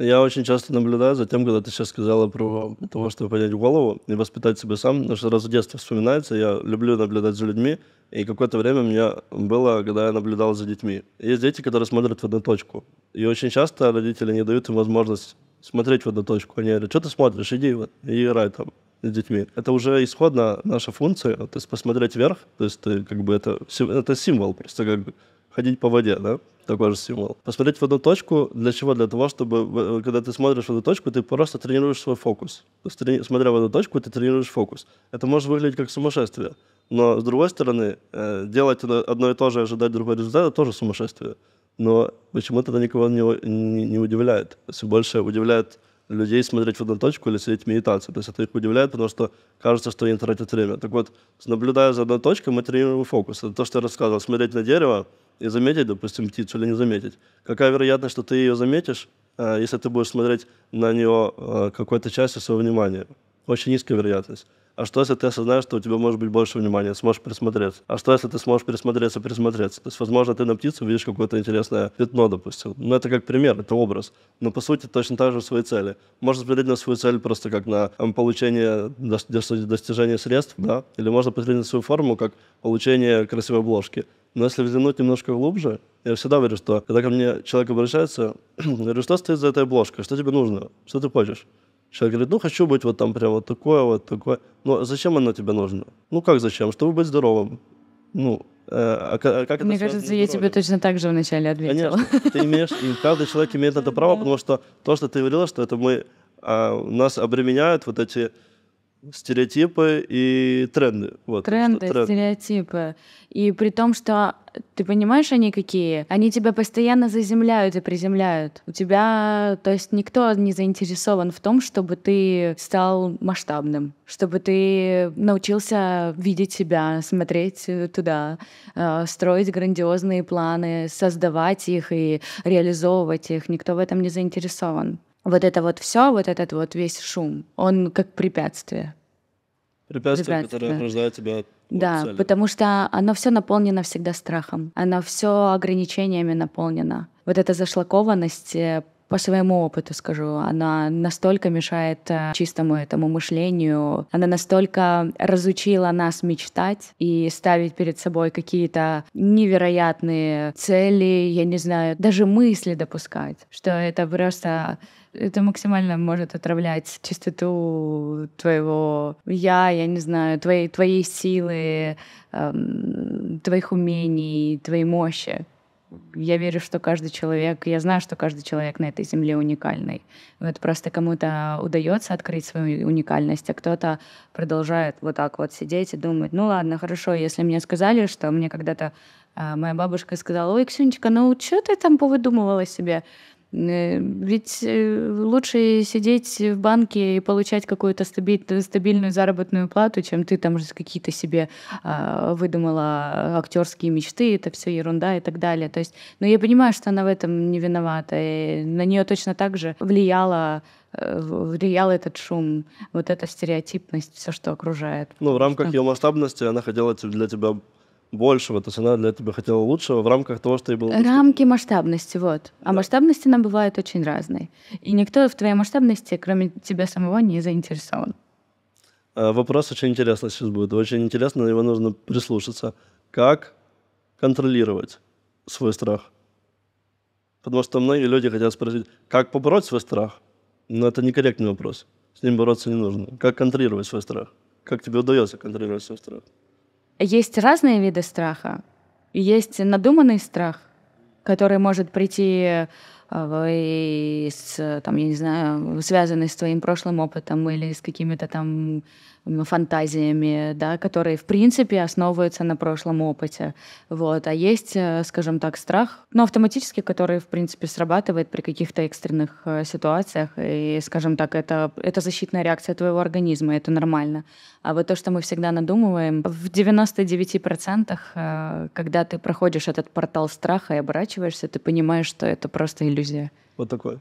Я очень часто наблюдаю за тем, когда ты сейчас сказала про того, чтобы понять голову и воспитать себя сам. Потому что раз в детстве вспоминается, я люблю наблюдать за людьми. И какое-то время у меня было, когда я наблюдал за детьми. Есть дети, которые смотрят в одну точку. И очень часто родители не дают им возможность смотреть в одну точку. Они говорят, что ты смотришь, иди и играй там с детьми. Это уже исходно наша функция, то есть посмотреть вверх, то есть ты, как бы это, это символ просто как бы ходить по воде, да? такой же символ. Посмотреть в одну точку, для чего? Для того, чтобы, э, когда ты смотришь в одну точку, ты просто тренируешь свой фокус. смотря в одну точку, ты тренируешь фокус. Это может выглядеть как сумасшествие, но, с другой стороны, э, делать одно и то же, ожидать другой результат, это тоже сумасшествие. Но почему-то это никого не, не, не удивляет. Все больше удивляет людей смотреть в одну точку или сидеть в медитации. То есть это их удивляет, потому что кажется, что они тратят время. Так вот, наблюдая за одной точкой, мы тренируем фокус. Это то, что я рассказывал. Смотреть на дерево, и заметить, допустим, птицу или не заметить. Какая вероятность, что ты ее заметишь, э, если ты будешь смотреть на нее э, какой-то частью своего внимания? Очень низкая вероятность. А что, если ты осознаешь, что у тебя может быть больше внимания, сможешь присмотреться? А что, если ты сможешь присмотреться, присмотреться? То есть, возможно, ты на птицу видишь какое-то интересное пятно, допустим. Но ну, это как пример, это образ. Но, по сути, точно так же в своей цели. Можно смотреть на свою цель просто как на эм, получение, достижение средств, да? Или можно посмотреть на свою форму как получение красивой обложки. Но если взглянуть немножко глубже, я всегда говорю, что когда ко мне человек обращается, я говорю, что стоит за этой обложкой, что тебе нужно, что ты хочешь? Человек говорит, ну хочу быть вот там прям вот такое, вот такое. Но зачем оно тебе нужно? Ну как зачем? Чтобы быть здоровым. Ну, э, а, а как Мне это кажется, я тебе точно так же вначале ответила. Конечно, ты имеешь, и каждый человек имеет это право, потому что то, что ты говорила, что это мы, а, нас обременяют вот эти стереотипы и тренды. Вот, тренды, что, тренд. стереотипы. И при том, что ты понимаешь, они какие? Они тебя постоянно заземляют и приземляют. У тебя, то есть никто не заинтересован в том, чтобы ты стал масштабным, чтобы ты научился видеть себя, смотреть туда, э, строить грандиозные планы, создавать их и реализовывать их. Никто в этом не заинтересован вот это вот все, вот этот вот весь шум, он как препятствие. Препятствие, препятствие. которое рождает тебя да, цели. потому что оно все наполнено всегда страхом, оно все ограничениями наполнено. Вот эта зашлакованность э, по своему опыту скажу, она настолько мешает э, чистому этому мышлению, она настолько разучила нас мечтать и ставить перед собой какие-то невероятные цели, я не знаю, даже мысли допускать, что это просто это максимально может отравлять чистоту твоего я, я не знаю, твоей, твоей силы, эм, твоих умений, твоей мощи. Я верю, что каждый человек, я знаю, что каждый человек на этой земле уникальный. Вот просто кому-то удается открыть свою уникальность, а кто-то продолжает вот так вот сидеть и думать, ну ладно, хорошо, если мне сказали, что мне когда-то а, моя бабушка сказала, ой, Ксюнечка, ну что ты там повыдумывала себе? Э, ведь э, лучше сидеть в банке и получать какую-то стабильную заработную плату, чем ты там же какие-то себе а, выдумала актерские мечты, это все ерунда и так далее. То есть, но ну, я понимаю, что она в этом не виновата, и на нее точно так же влияла э, влиял этот шум, вот эта стереотипность, все, что окружает. Ну, в рамках что... ее масштабности она хотела для тебя большего, то есть она для тебя хотела лучшего в рамках того, что ей было. Рамки масштабности, вот. А да. масштабности она бывает очень разной. И никто в твоей масштабности, кроме тебя самого, не заинтересован. А, вопрос очень интересный сейчас будет. Очень интересно, его нужно прислушаться. Как контролировать свой страх? Потому что многие люди хотят спросить, как побороть свой страх? Но это некорректный вопрос. С ним бороться не нужно. Как контролировать свой страх? Как тебе удается контролировать свой страх? Есть разные виды страха. Есть надуманный страх, который может прийти э, с, там, я не знаю, связанный с твоим прошлым опытом или с какими-то там фантазиями, да, которые, в принципе, основываются на прошлом опыте. Вот. А есть, э, скажем так, страх, но ну, автоматически, который, в принципе, срабатывает при каких-то экстренных э, ситуациях. И, скажем так, это, это защитная реакция твоего организма, это нормально. А вот то, что мы всегда надумываем, в 99%, э, когда ты проходишь этот портал страха и оборачиваешься, ты понимаешь, что это просто иллюзия. Вот такое.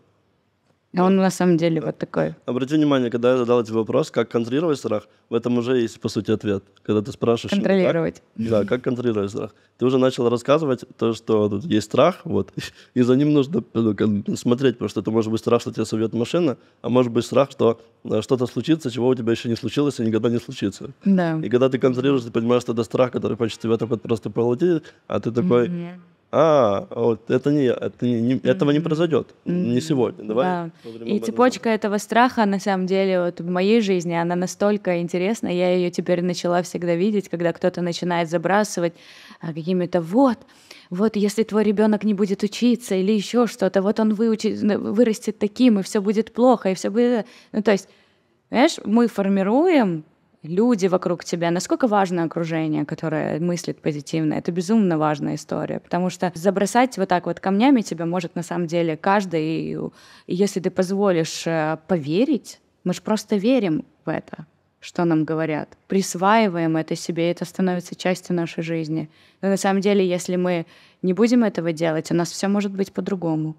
А он на самом деле вот такой. Обрати внимание, когда я задал тебе вопрос, как контролировать страх, в этом уже есть, по сути, ответ. Когда ты спрашиваешь... «Ну, контролировать. Как, да, как контролировать страх. Ты уже начал рассказывать то, что тут есть страх, вот, и за ним нужно ну, смотреть, потому что это может быть страх, что тебе совет машина, а может быть страх, что э, что-то случится, чего у тебя еще не случилось и никогда не случится. Да. И когда ты контролируешь, ты понимаешь, что это страх, который хочет тебя так вот просто поглотить, а ты такой... Mm-hmm а, вот это не, это не, не mm-hmm. этого не произойдет, mm-hmm. не сегодня, давай. Да. И цепочка этого страха, на самом деле, вот в моей жизни, она настолько интересна, я ее теперь начала всегда видеть, когда кто-то начинает забрасывать а, какими-то вот, вот если твой ребенок не будет учиться или еще что-то, вот он выучит, вырастет таким, и все будет плохо, и все будет... Ну, то есть, знаешь, мы формируем люди вокруг тебя, насколько важно окружение, которое мыслит позитивно. Это безумно важная история, потому что забросать вот так вот камнями тебя может на самом деле каждый, и если ты позволишь э, поверить, мы же просто верим в это, что нам говорят, присваиваем это себе, и это становится частью нашей жизни. Но на самом деле, если мы не будем этого делать, у нас все может быть по-другому.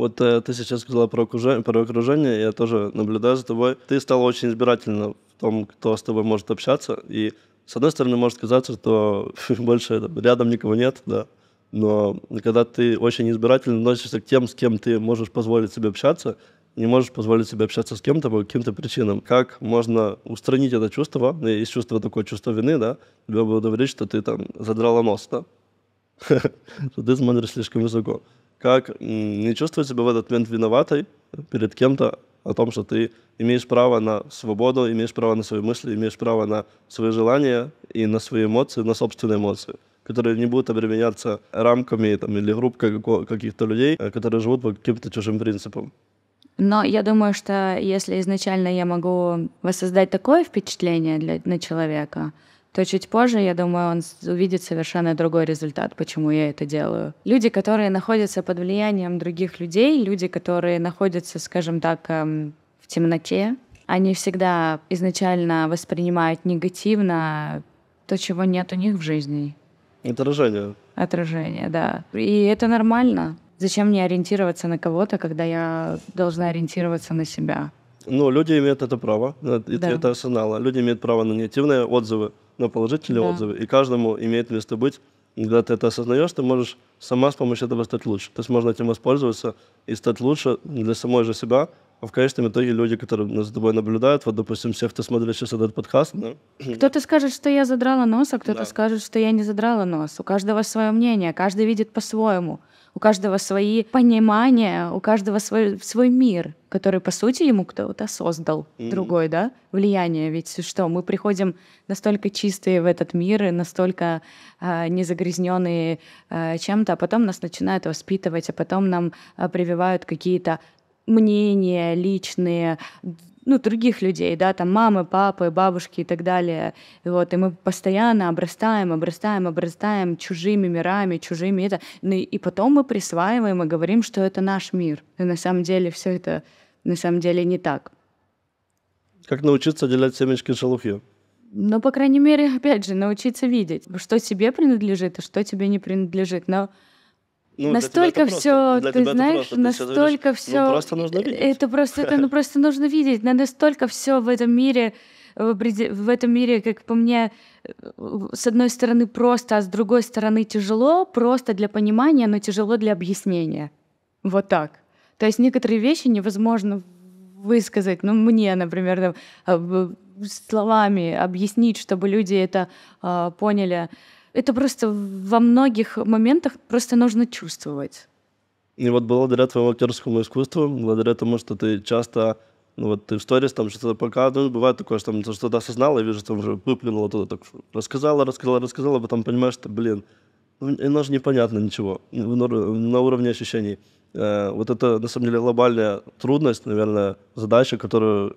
Вот э, ты сейчас сказала про окружение, про окружение, я тоже наблюдаю за тобой. Ты стала очень избирательна в том, кто с тобой может общаться. И, с одной стороны, может казаться, что больше там, рядом никого нет, да. Но когда ты очень избирательно относишься к тем, с кем ты можешь позволить себе общаться, не можешь позволить себе общаться с кем-то по каким-то причинам. Как можно устранить это чувство? Есть чувство такое, чувство вины, да? Тебе будут говорить, что ты там задрала нос, да? Что ты смотришь слишком высоко как не чувствовать себя в этот момент виноватой перед кем-то о том, что ты имеешь право на свободу, имеешь право на свои мысли, имеешь право на свои желания и на свои эмоции, на собственные эмоции которые не будут обременяться рамками там, или группкой каких-то людей, э, которые живут по каким-то чужим принципам. Но я думаю, что если изначально я могу воссоздать такое впечатление для, на человека, то чуть позже, я думаю, он увидит совершенно другой результат, почему я это делаю. Люди, которые находятся под влиянием других людей, люди, которые находятся, скажем так, эм, в темноте, они всегда изначально воспринимают негативно то, чего нет у них в жизни. Отражение. Отражение, да. И это нормально. Зачем мне ориентироваться на кого-то, когда я должна ориентироваться на себя? Ну, люди имеют это право, это, да. это арсенала. Люди имеют право на негативные отзывы на положительные да. отзывы. И каждому имеет место быть. когда ты это осознаешь, ты можешь сама с помощью этого стать лучше. То есть можно этим воспользоваться и стать лучше для самой же себя. А в конечном итоге люди, которые за тобой наблюдают, вот, допустим, все, кто смотрит сейчас этот подкаст. Да? Кто-то скажет, что я задрала нос, а кто-то да. скажет, что я не задрала нос. У каждого свое мнение, каждый видит по-своему у каждого свои понимания, у каждого свой, свой мир, который, по сути, ему кто-то создал, mm-hmm. другой, да, влияние. Ведь что, мы приходим настолько чистые в этот мир, настолько э, а, не загрязненные э, а, чем-то, а потом нас начинают воспитывать, а потом нам э, прививают какие-то мнения личные, ну, других людей, да, там мамы, папы, бабушки и так далее. Вот, и мы постоянно обрастаем, обрастаем, обрастаем чужими мирами, чужими это. Ну, и потом мы присваиваем и говорим, что это наш мир. И на самом деле все это на самом деле не так. Как научиться отделять семечки шелухи? Ну, по крайней мере, опять же, научиться видеть, что тебе принадлежит, а что тебе не принадлежит. Но ну, настолько все, ты знаешь, просто, настолько ты все, ну, просто нужно э, видеть. это просто, это ну просто нужно видеть, настолько все в этом мире э, в этом мире, как по мне, э, с одной стороны просто, а с другой стороны тяжело, просто для понимания, но тяжело для объяснения. Вот так. То есть некоторые вещи невозможно высказать, ну, мне, например, словами объяснить, чтобы люди это э, поняли это просто во многих моментах просто нужно чувствовать. И вот благодаря твоему актерскому искусству, благодаря тому, что ты часто ну вот ты в сторис там что-то пока, ну, бывает такое, что там что-то осознал и вижу, что там уже выплюнула туда, так рассказала, рассказала, рассказала, а потом понимаешь, что, блин, ну, оно же непонятно ничего, ну, на уровне ощущений. Э, вот это, на самом деле, глобальная трудность, наверное, задача, которая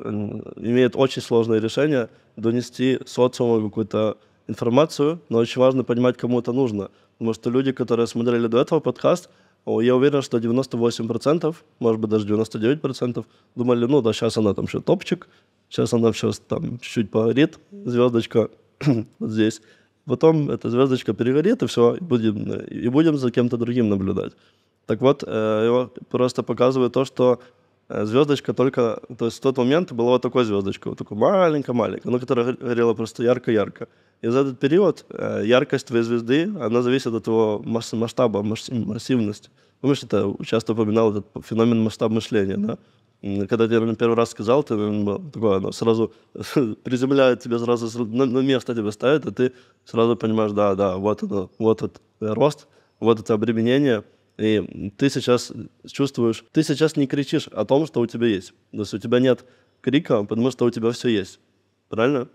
имеет очень сложное решение донести социуму какую-то информацию, но очень важно понимать, кому это нужно. Потому что люди, которые смотрели до этого подкаст, я уверен, что 98%, может быть, даже 99% думали, ну да, сейчас она там еще топчик, сейчас она сейчас там чуть-чуть погорит, звездочка вот здесь. Потом эта звездочка перегорит, и все, и будем, и будем за кем-то другим наблюдать. Так вот, э, я просто показываю то, что э, звездочка только... То есть в тот момент была вот такой звездочка, вот такой маленькая-маленькая, но которая горела просто ярко-ярко. И за этот период э, яркость твоей звезды, она зависит от его масштаба, массивности. Помнишь, это часто упоминал этот феномен масштаб мышления, да? Когда я наверное, первый раз сказал, ты наверное, такое, оно сразу приземляет тебя, сразу на место тебя ставит, и ты сразу понимаешь, да, да, вот оно, вот этот э, рост, вот это обременение, и ты сейчас чувствуешь, ты сейчас не кричишь о том, что у тебя есть. То есть у тебя нет крика, потому что у тебя все есть. Правильно?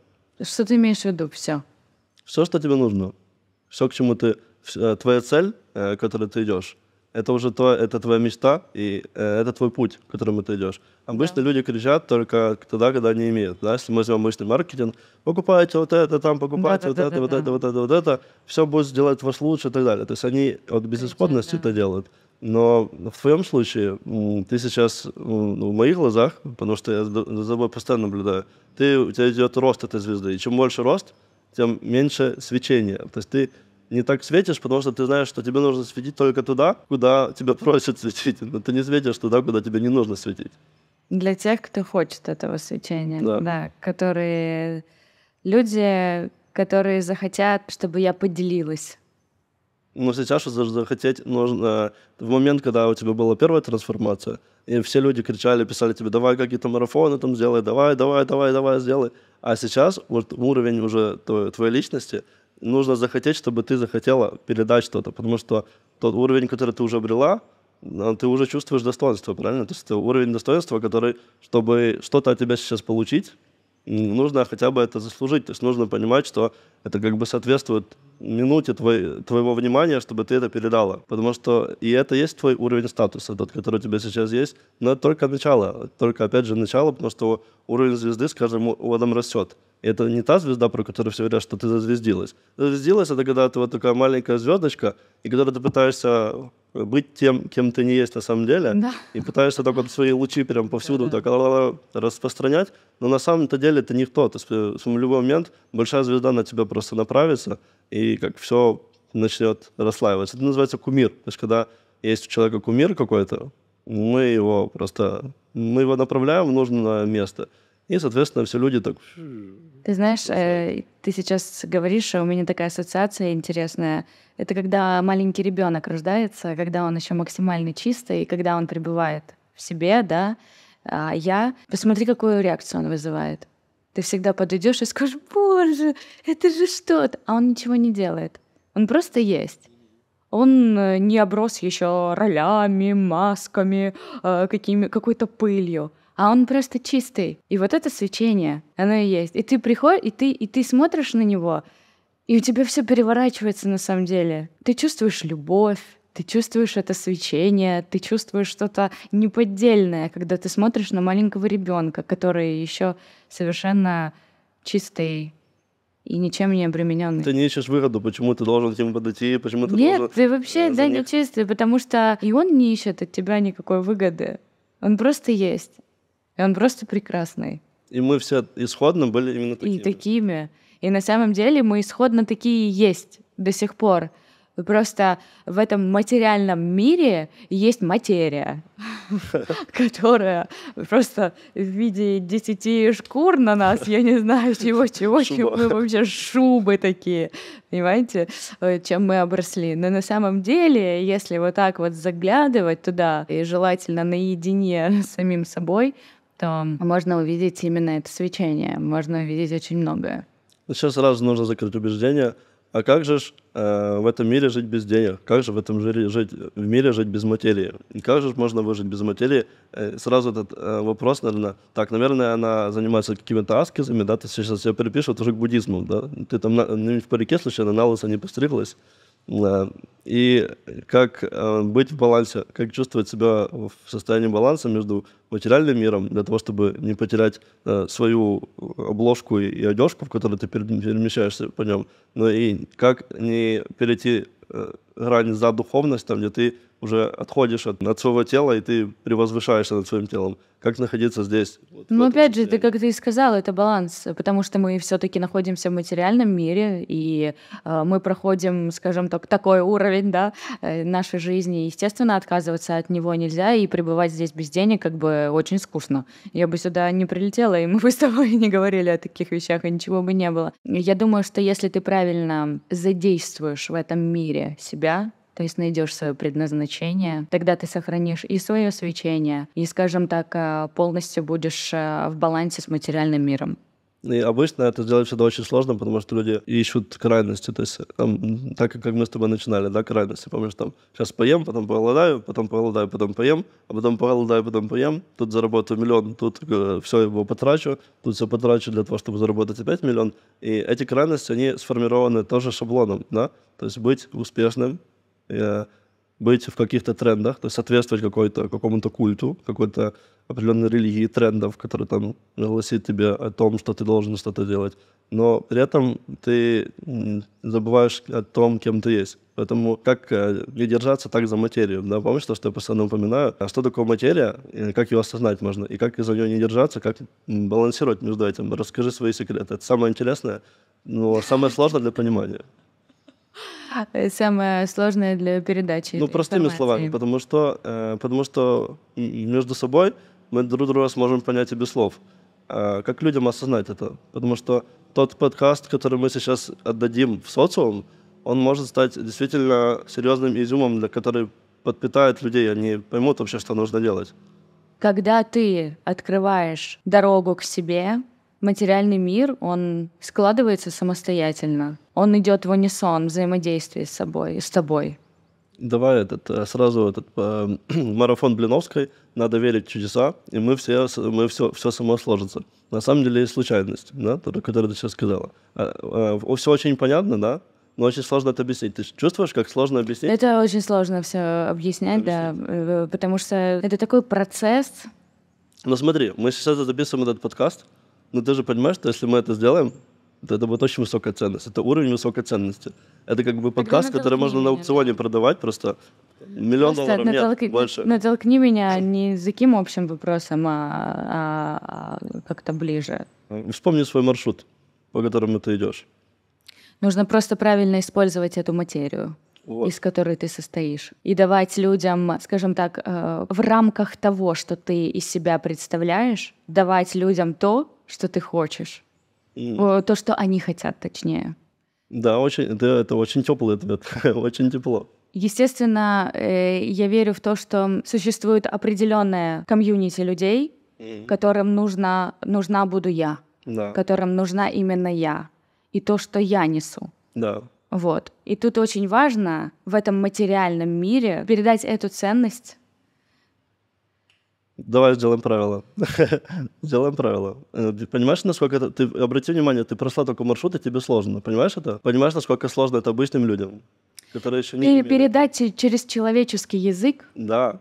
Что ты имеешь в виду? Все все, что тебе нужно, все, к чему ты, э, твоя цель, э, к которой ты идешь, это уже то, это твоя мечта, и э, это твой путь, к которому ты идешь. Обычно да. люди кричат только тогда, когда они имеют. Да? Если мы возьмем обычный маркетинг, покупайте вот это, там покупайте да, вот да, это, да, вот да. это, вот это, вот это, все будет сделать вас лучше и так далее. То есть они от безысходности да. это делают. Но в твоем случае ты сейчас ну, в моих глазах, потому что я за тобой постоянно наблюдаю, ты, у тебя идет рост этой звезды. И чем больше рост, тем меньше свечения. То есть ты не так светишь, потому что ты знаешь, что тебе нужно светить только туда, куда тебя просят светить. Но ты не светишь туда, куда тебе не нужно светить. Для тех, кто хочет этого свечения, да, да которые люди, которые захотят, чтобы я поделилась но сейчас чтобы захотеть нужно в момент, когда у тебя была первая трансформация, и все люди кричали, писали тебе, давай какие-то марафоны там сделай, давай, давай, давай, давай, сделай. А сейчас вот уровень уже твоей, твоей личности, нужно захотеть, чтобы ты захотела передать что-то, потому что тот уровень, который ты уже обрела, а, ты уже чувствуешь достоинство, правильно? То есть это уровень достоинства, который, чтобы что-то от тебя сейчас получить, нужно хотя бы это заслужить. То есть нужно понимать, что это как бы соответствует минуте твой, твоего внимания, чтобы ты это передала. Потому что и это есть твой уровень статуса, тот, который у тебя сейчас есть, но это только начало. Только, опять же, начало, потому что уровень звезды с каждым годом растет. И это не та звезда, про которую все говорят, что ты зазвездилась. Зазвездилась — это когда ты вот такая маленькая звездочка, и когда ты пытаешься быть тем, кем ты не есть на самом деле, да. и пытаешься только вот свои лучи прям повсюду так распространять, но на самом-то деле ты никто. Ты в любой момент большая звезда на тебя просто направится, и как все начнет расслаиваться. Это называется кумир. То есть, когда есть у человека кумир какой-то, мы его просто мы его направляем в нужное место. И, соответственно, все люди так... Ты знаешь, э, ты сейчас говоришь, а у меня такая ассоциация интересная. Это когда маленький ребенок рождается, когда он еще максимально чистый, и когда он пребывает в себе, да, а я... Посмотри, какую реакцию он вызывает. Ты всегда подойдешь и скажешь, боже, это же что-то. А он ничего не делает. Он просто есть. Он э, не оброс еще ролями, масками, э, какими, какой-то пылью а он просто чистый. И вот это свечение, оно и есть. И ты приходишь, и ты, и ты смотришь на него, и у тебя все переворачивается на самом деле. Ты чувствуешь любовь, ты чувствуешь это свечение, ты чувствуешь что-то неподдельное, когда ты смотришь на маленького ребенка, который еще совершенно чистый и ничем не обремененный. Ты не ищешь выгоду, почему ты должен к нему подойти, почему ты Нет, должен... ты вообще, э, да, не чистый, потому что и он не ищет от тебя никакой выгоды. Он просто есть. И он просто прекрасный. И мы все исходно были именно такими. И такими. И на самом деле мы исходно такие и есть до сих пор. Просто в этом материальном мире есть материя, которая просто в виде десяти шкур на нас, я не знаю чего-чего, мы вообще шубы такие, понимаете, э, чем мы обросли. Но на самом деле, если вот так вот заглядывать туда, и желательно наедине с самим собой, то можно увидеть именно это свечение, можно увидеть очень многое. Сейчас сразу нужно закрыть убеждение – а как же ж, э, в этом мире жить без денег? Как же в этом жире, жить, в мире жить без материи? И как же можно выжить без материи? Э, сразу этот э, вопрос, наверное, так, наверное, она занимается какими-то аскезами, да, ты сейчас себя припишешь уже к буддизму, да? Ты там на, в парике случайно на лысо не постриглась? И как э, быть в балансе, как чувствовать себя в состоянии баланса между материальным миром, для того, чтобы не потерять э, свою обложку и одежку, в которой ты перемещаешься по нем, но и как не перейти э, грань за духовность, там, где ты уже отходишь от, от своего тела, и ты превозвышаешься над своим телом. Как находиться здесь? Вот, ну, опять же, ты, как ты и сказал, это баланс, потому что мы все-таки находимся в материальном мире, и э, мы проходим, скажем так, такой уровень да, э, нашей жизни. Естественно, отказываться от него нельзя, и пребывать здесь без денег как бы очень скучно. Я бы сюда не прилетела, и мы бы с тобой не говорили о таких вещах, и ничего бы не было. Я думаю, что если ты правильно задействуешь в этом мире себя, себя, то есть найдешь свое предназначение, тогда ты сохранишь и свое свечение, и, скажем так, э, полностью будешь э, в балансе с материальным миром. И обычно это сделать всегда очень сложно, потому что люди ищут крайности. То есть там, эм, так, как мы с тобой начинали, да, крайности. Помнишь, там, сейчас поем, потом поголодаю, потом поголодаю, потом поем, а потом поголодаю, потом поем, тут заработаю миллион, тут э, все его потрачу, тут все потрачу для того, чтобы заработать опять миллион. И эти крайности, они сформированы тоже шаблоном, да? То есть быть успешным, э, быть в каких-то трендах, то есть соответствовать какой-то, какому-то культу, какой-то определенной религии трендов, который там гласит тебе о том, что ты должен что-то делать. Но при этом ты забываешь о том, кем ты есть. Поэтому как э, не держаться так за материю? Да? Помнишь то, что я постоянно упоминаю? А что такое материя? И как ее осознать можно? И как из-за нее не держаться? Как балансировать между этим? Расскажи свои секреты. Это самое интересное, но ну, а самое сложное для понимания. Э, самое сложное для передачи. Ну, простыми информации. словами, потому что, э, потому что и, и между собой мы друг друга сможем понять и без слов. Э, как людям осознать это? Потому что тот подкаст, который мы сейчас отдадим в социум, он может стать действительно серьезным изюмом, для который подпитает людей, они поймут вообще, что нужно делать. Когда ты открываешь дорогу к себе, материальный мир, он складывается самостоятельно. Он идет в унисон, взаимодействие с собой, с тобой. Давай этот, э, сразу этот э, марафон Блиновской. Надо верить в чудеса, и мы все, мы все, все само сложится. На самом деле есть случайность, да, то которую ты сейчас сказала. Э, э, все очень понятно, да? но очень сложно это объяснить. Ты чувствуешь, как сложно объяснить? Это очень сложно все объяснять, объяснить. да, э, э, потому что это такой процесс. Ну смотри, мы сейчас записываем этот подкаст, но ну, ты же понимаешь, что если мы это сделаем, то это будет очень высокая ценность. Это уровень высокой ценности. Это как бы подкаст, который можно на аукционе продавать просто миллион просто долларов. Натолк... Нет, больше. Натолкни меня не за каким общим вопросом, а, а, а как-то ближе. Вспомни свой маршрут, по которому ты идешь. Нужно просто правильно использовать эту материю вот. из которой ты состоишь. И давать людям, скажем так, э, в рамках того, что ты из себя представляешь, давать людям то, что ты хочешь. И... То, что они хотят, точнее. Да, очень, да, это очень теплый ответ, очень тепло. Естественно, э, я верю в то, что существует определенная комьюнити людей, mm которым нужна, нужна буду я, да. которым нужна именно я и то, что я несу. Да. Вот. И тут очень важно в этом материальном мире передать эту ценность Давай сделаем правило. сделаем правило. Э, ты понимаешь, насколько это... Ты обрати внимание, ты прошла такой маршрут, и тебе сложно. Понимаешь это? Понимаешь, насколько сложно это обычным людям, которые еще не... Пере- Передать через человеческий язык. Да.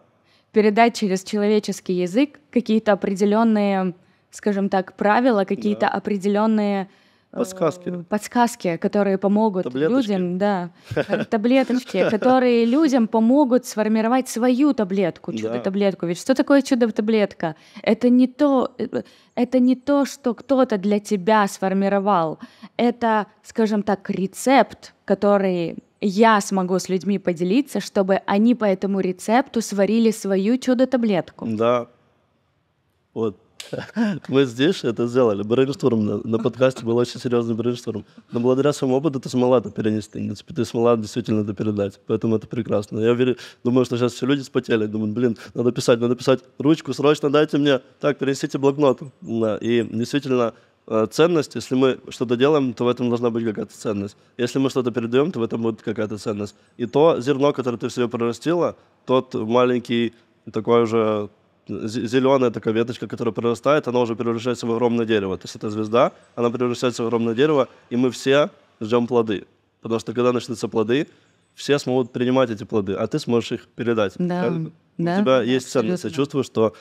Передать через человеческий язык какие-то определенные, скажем так, правила, какие-то да. определенные Подсказки. Подсказки, которые помогут таблеточки. людям, да, э, таблеточки, которые людям помогут сформировать свою таблетку, чудо-таблетку. Ведь что такое чудо-таблетка? Это не то, э, это не то, что кто-то для тебя сформировал. Это, скажем так, рецепт, который я смогу с людьми поделиться, чтобы они по этому рецепту сварили свою чудо-таблетку. Да. Вот Мы здесь это сделали. Брейнштурм на, на подкасте был очень серьезный брейнштурм. Но благодаря своему опыту ты смогла это перенести. В принципе, ты смогла действительно это передать. Поэтому это прекрасно. Я верю, думаю, что сейчас все люди спотели. Думают, блин, надо писать, надо писать. Ручку срочно дайте мне. Так, перенесите блокнот. И действительно, э, ценность. Если мы что-то делаем, то в этом должна быть какая-то ценность. Если мы что-то передаем, то в этом будет какая-то ценность. И то зерно, которое ты в себе прорастила, тот маленький такой же зеленая такая веточка, которая прорастает, она уже превращается в огромное дерево. То есть это звезда, она превращается в огромное дерево, и мы все ждем плоды. Потому что когда начнутся плоды, все смогут принимать эти плоды, а ты сможешь их передать. Да. У да? тебя да, есть ценность. Я чувствую, что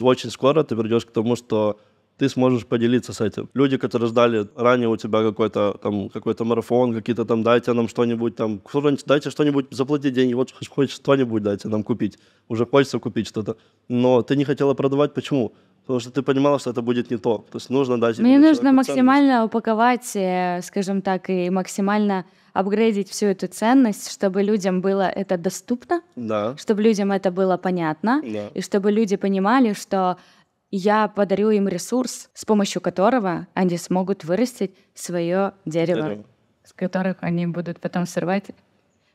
очень скоро ты придешь к тому, что ты сможешь поделиться с этим. Люди, которые ждали ранее у тебя какой-то там какой-то марафон, какие-то там дайте нам что-нибудь там, что-нибудь, дайте что-нибудь, заплатите деньги, вот хочешь что-нибудь дайте нам купить. Уже хочется купить что-то. Но ты не хотела продавать, почему? Потому что ты понимала, что это будет не то. То есть нужно дать... Мне нужно максимально ценность. упаковать, э, скажем так, и максимально апгрейдить всю эту ценность, чтобы людям было это доступно, да. чтобы людям это было понятно, да. и чтобы люди понимали, что я подарю им ресурс, с помощью которого они смогут вырастить свое дерево, дерево. с которых они будут потом срывать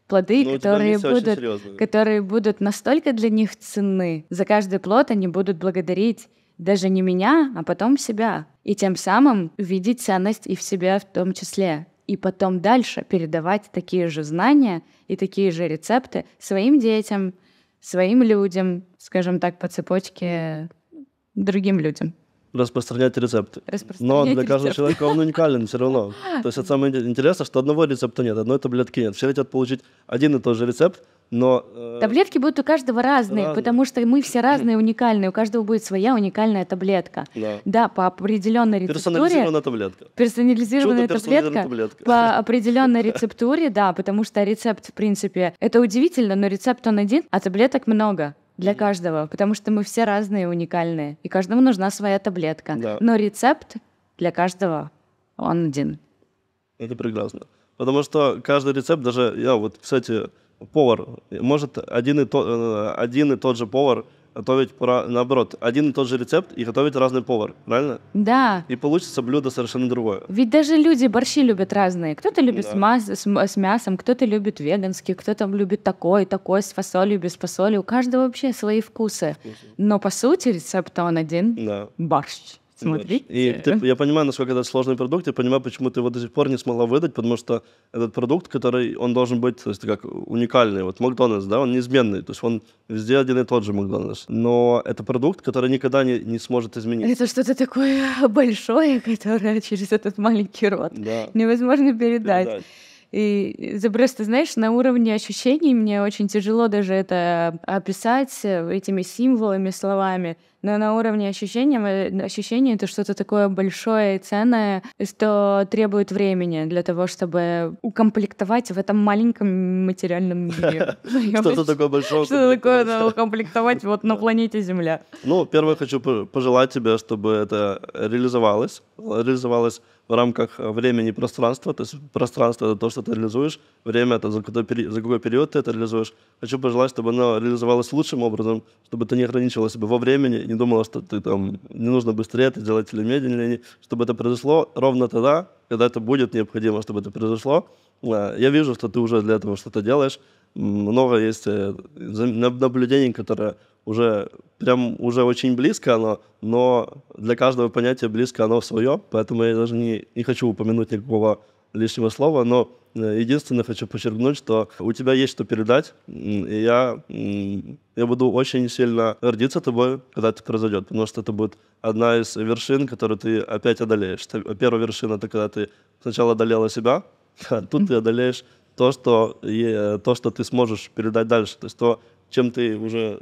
плоды, ну, которые, будут, которые будут настолько для них ценны. За каждый плод они будут благодарить даже не меня, а потом себя. И тем самым видеть ценность и в себе в том числе. И потом дальше передавать такие же знания и такие же рецепты своим детям, своим людям, скажем так, по цепочке другим людям. Распространять рецепты. Распространять Но для каждого рецепт. человека он уникален все равно. То есть это самое интересное, что одного рецепта нет, одной таблетки нет. Все хотят получить один и тот же рецепт, но... Э, Таблетки будут у каждого разные, разные, потому что мы все разные, уникальные. У каждого будет своя уникальная таблетка. Да, да по определенной рецептуре... Персонализированная таблетка. Персонализированная таблетка, таблетка. По определенной рецептуре, да, потому что рецепт, в принципе, это удивительно, но рецепт он один, а таблеток много. Для каждого, потому что мы все разные, уникальные, и каждому нужна своя таблетка. Да. Но рецепт для каждого он один. Это прекрасно. Потому что каждый рецепт, даже я вот, кстати, повар, может один и, то, э, один и тот же повар готовить, про, наоборот, один и тот же рецепт и готовить разный повар, правильно? Да. И получится блюдо совершенно другое. Ведь даже люди борщи любят разные. Кто-то любит да. с, мас- с, с мясом, кто-то любит веганский, кто-то любит такой, такой, с фасолью, без фасоли. У каждого вообще свои вкусы. вкусы. Но, по сути, рецепт он один. Да. Борщ. Смотрите. И ты, я понимаю, насколько это сложный продукт, я понимаю, почему ты его до сих пор не смогла выдать, потому что этот продукт, который он должен быть, то есть как уникальный, вот Макдональдс, да, он неизменный, то есть он везде один и тот же Макдональдс, но это продукт, который никогда не, не сможет измениться. Это что-то такое большое, которое через этот маленький рот да. невозможно передать. передать. И это просто, знаешь, на уровне ощущений мне очень тяжело даже это а, описать э, этими символами, словами. Но на уровне ощущения, э, ощущение — это что-то такое большое и ценное, что требует времени для того, чтобы укомплектовать в этом маленьком материальном мире. Что-то такое большое. Что-то такое укомплектовать вот на планете Земля. Ну, первое, хочу пожелать тебе, чтобы это реализовалось. Реализовалось в рамках э, времени и пространства. То есть пространство — это то, что ты реализуешь, время — это за какой, период, за какой период ты это реализуешь. Хочу пожелать, чтобы оно реализовалось лучшим образом, чтобы ты не ограничивала себя во времени, не думала, что ты там не нужно быстрее это делать или медленнее, чтобы это произошло ровно тогда, когда это будет необходимо, чтобы это произошло. Э, я вижу, что ты уже для этого что-то делаешь. Много есть э, наблюдений, которые уже прям уже очень близко оно, но для каждого понятия близко оно свое, поэтому я даже не, не хочу упомянуть никакого лишнего слова, но э, единственное хочу подчеркнуть, что у тебя есть что передать, и я, я буду очень сильно гордиться тобой, когда это произойдет, потому что это будет одна из вершин, которую ты опять одолеешь. Первая вершина — это когда ты сначала одолела себя, а тут ты одолеешь то, что, то, что ты сможешь передать дальше, то есть то, чем ты уже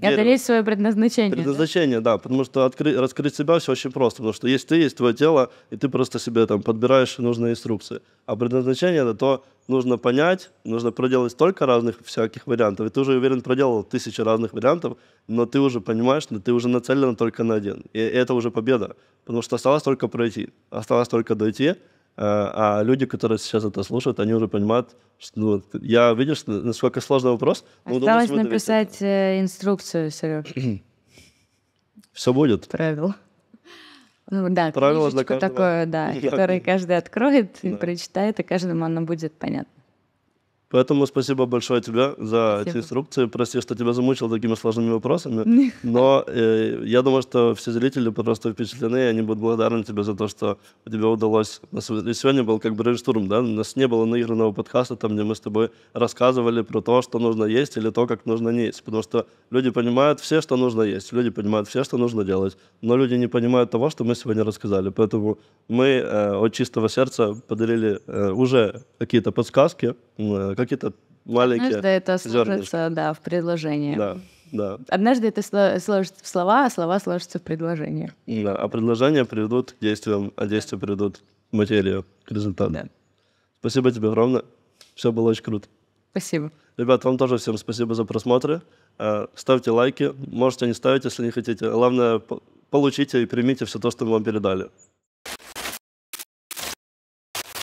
Дерево. Одолеть свое предназначение. Предназначение, да, да потому что откры- раскрыть себя все очень просто, потому что есть ты, есть твое тело, и ты просто себе там подбираешь нужные инструкции. А предназначение это то, нужно понять, нужно проделать столько разных всяких вариантов, и ты уже, уверен, проделал тысячи разных вариантов, но ты уже понимаешь, что ты уже нацелен только на один. И это уже победа, потому что осталось только пройти, осталось только дойти, а люди, которые сейчас это слушают, они уже понимают, что ну, я видишь, насколько сложный вопрос. Осталось думаю, написать это. инструкцию, Серег. Все будет. Правило. Ну да, Правило такое, да, которое каждый откроет и прочитает, и каждому оно будет понятно. Поэтому спасибо большое тебе за спасибо. эти инструкции. Прости, что тебя замучил такими сложными вопросами. Но э, я думаю, что все зрители просто впечатлены, и они будут благодарны тебе за то, что тебе удалось. У сегодня был как брейнштурм, да? У нас не было наигранного подкаста, там, где мы с тобой рассказывали про то, что нужно есть или то, как нужно не есть. Потому что люди понимают все, что нужно есть, люди понимают все, что нужно делать, но люди не понимают того, что мы сегодня рассказали. Поэтому мы э, от чистого сердца подарили э, уже какие-то подсказки, Э, какие-то маленькие Однажды это сложится, да, в предложение. Да, да. Однажды это сложится в слова, а слова сложатся в предложение. Да, а предложения приведут к действиям, а действия приведут к материю, к результату. Да. Спасибо тебе огромное. Все было очень круто. Спасибо. Ребят, вам тоже всем спасибо за просмотры. Э, ставьте лайки. Можете не ставить, если не хотите. Главное, получите и примите все то, что мы вам передали.